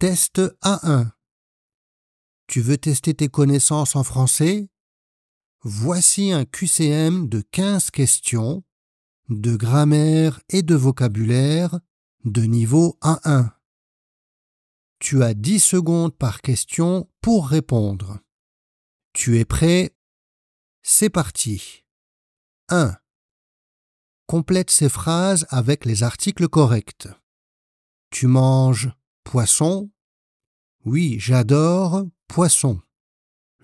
Test A1. Tu veux tester tes connaissances en français Voici un QCM de 15 questions de grammaire et de vocabulaire de niveau A1. Tu as 10 secondes par question pour répondre. Tu es prêt C'est parti. 1. Complète ces phrases avec les articles corrects. Tu manges poisson. Oui, j'adore poisson.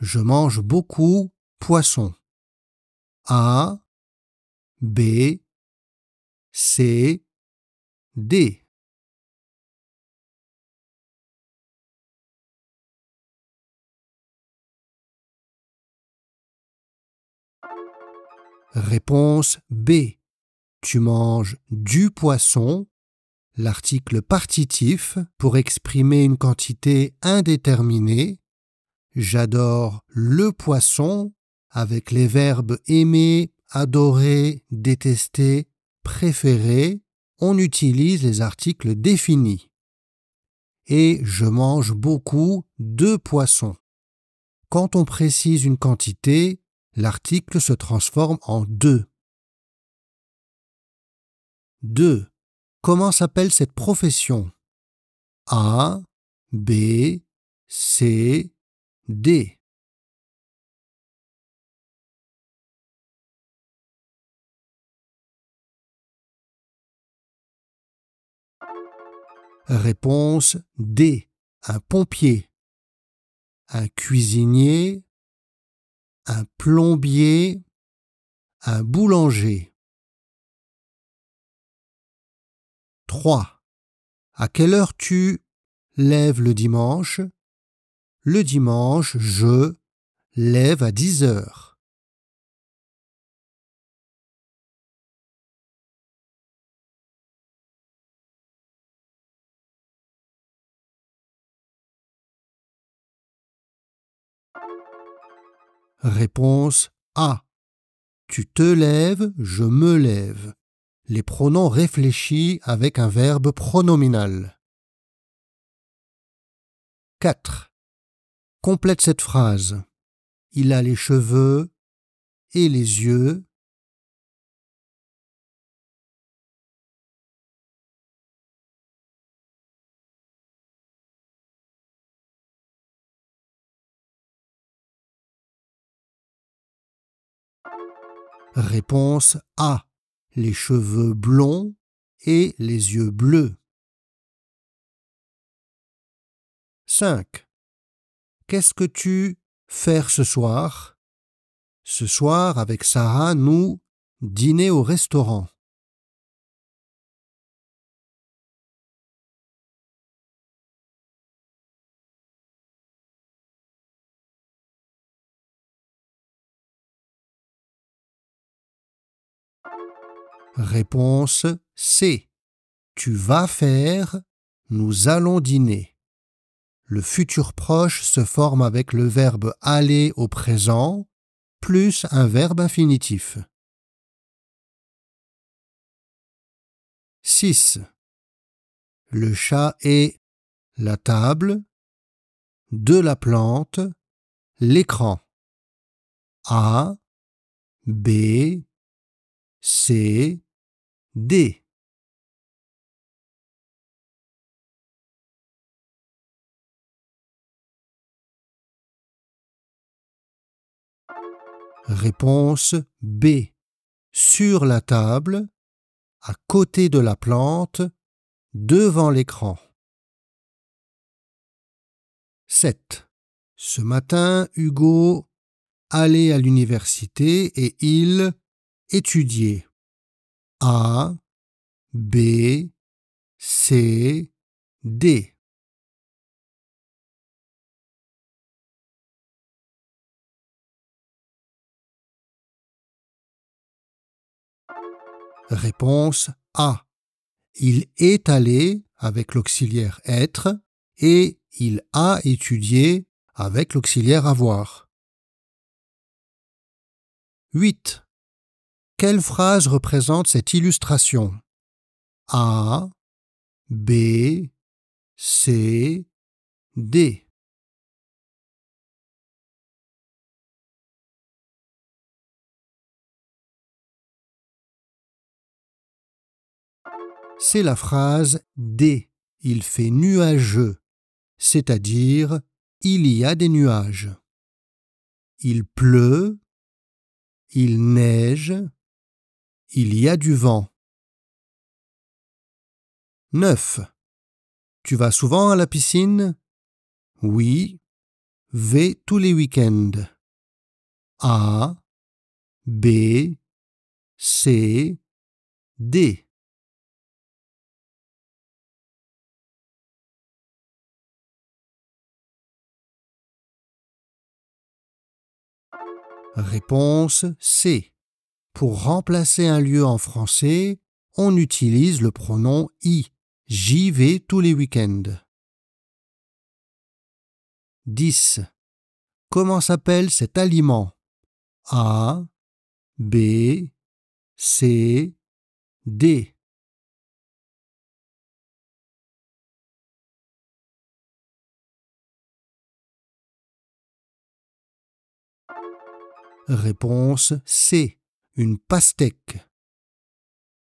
Je mange beaucoup poisson. A, B, C, D. Réponse B. Tu manges du poisson l'article partitif pour exprimer une quantité indéterminée. J'adore le poisson avec les verbes aimer, adorer, détester, préférer. On utilise les articles définis. Et je mange beaucoup de poissons. Quand on précise une quantité, l'article se transforme en deux. 2. Comment s'appelle cette profession A, B, C, D. Réponse D. Un pompier. Un cuisinier. Un plombier. Un boulanger. 3. À quelle heure tu lèves le dimanche Le dimanche, je lève à 10 heures. Réponse A. Tu te lèves, je me lève les pronoms réfléchis avec un verbe pronominal. 4. Complète cette phrase. Il a les cheveux et les yeux. Réponse A les cheveux blonds et les yeux bleus. 5. Qu'est-ce que tu fais ce soir Ce soir, avec Sarah, nous dîner au restaurant. Réponse C. Tu vas faire, nous allons dîner. Le futur proche se forme avec le verbe aller au présent plus un verbe infinitif. 6. Le chat est la table, de la plante, l'écran. A, B, C, D. Réponse B. Sur la table, à côté de la plante, devant l'écran. 7. Ce matin, Hugo allait à l'université et il étudier. A, B, C, D. Réponse A. Il est allé avec l'auxiliaire être et il a étudié avec l'auxiliaire avoir. 8. Quelle phrase représente cette illustration A, B, C, D. C'est la phrase D. Il fait nuageux, c'est-à-dire il y a des nuages. Il pleut, il neige, il y a du vent. 9. Tu vas souvent à la piscine Oui. V tous les week-ends. A. B. C. D. Réponse C. Pour remplacer un lieu en français, on utilise le pronom i. J'y vais tous les week-ends. 10. Comment s'appelle cet aliment A, B, C, D. Réponse C une pastèque,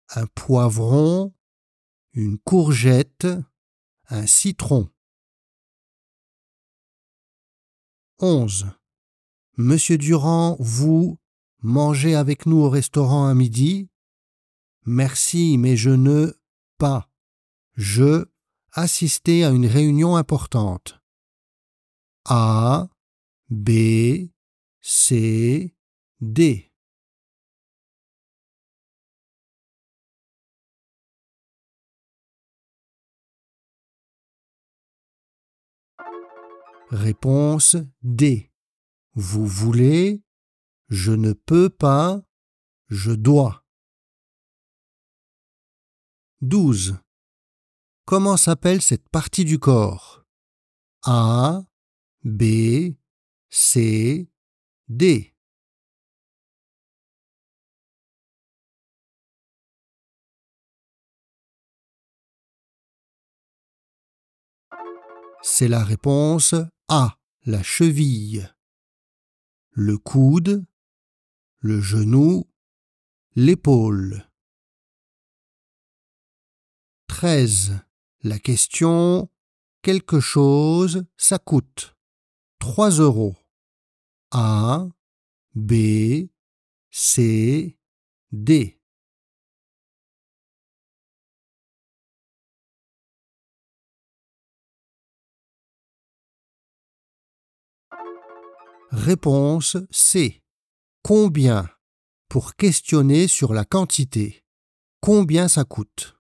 un poivron, une courgette, un citron. 11. Monsieur Durand, vous mangez avec nous au restaurant à midi Merci, mais je ne pas. Je assister à une réunion importante. A, B, C, D. Réponse D. Vous voulez, je ne peux pas, je dois. 12. Comment s'appelle cette partie du corps A, B, C, D. C'est la réponse A, la cheville, le coude, le genou, l'épaule. 13. La question Quelque chose, ça coûte 3 euros. A, B, C, D. Réponse C. Combien pour questionner sur la quantité. Combien ça coûte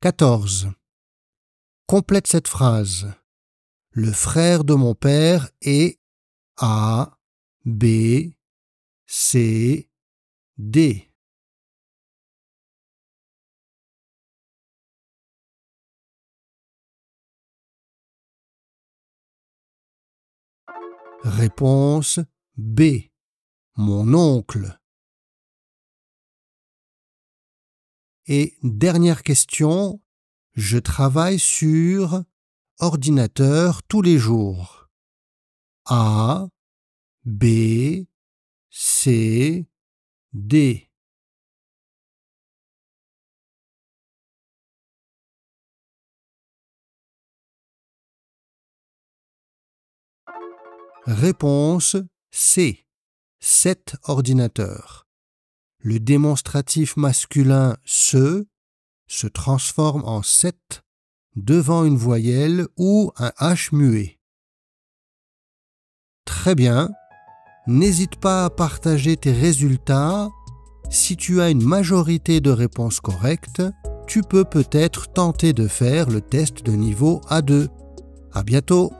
14. Complète cette phrase. Le frère de mon père est A, B, C, D. Réponse B. Mon oncle. Et dernière question, je travaille sur ordinateur tous les jours. A, B, C, D. Réponse C. 7 ordinateurs. Le démonstratif masculin se se transforme en 7 devant une voyelle ou un H muet. Très bien. N'hésite pas à partager tes résultats. Si tu as une majorité de réponses correctes, tu peux peut-être tenter de faire le test de niveau A2. À bientôt!